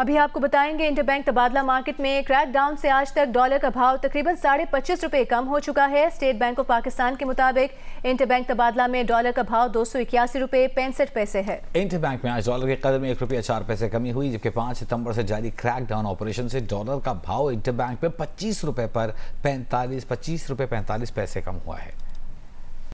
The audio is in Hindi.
अभी आपको बताएंगे इंटरबैंक तबादला मार्केट में क्रैक डाउन से आज तक डॉलर का भाव तकरीबन साढ़े पच्चीस रुपये कम हो चुका है स्टेट बैंक ऑफ पाकिस्तान के मुताबिक इंटरबैंक तबादला में डॉलर का भाव दो सौ इक्यासी रुपये पैंसठ पैसे है इंटरबैंक में आज डॉलर के कदम एक रुपया चार पैसे कमी हुई जबकि पाँच सितंबर से जारी क्रैक डाउन ऑपरेशन से डॉलर का भाव बैंक में पच्चीस रुपये पर पैंतालीस पच्चीस रुपये पैंतालीस पैसे कम हुआ है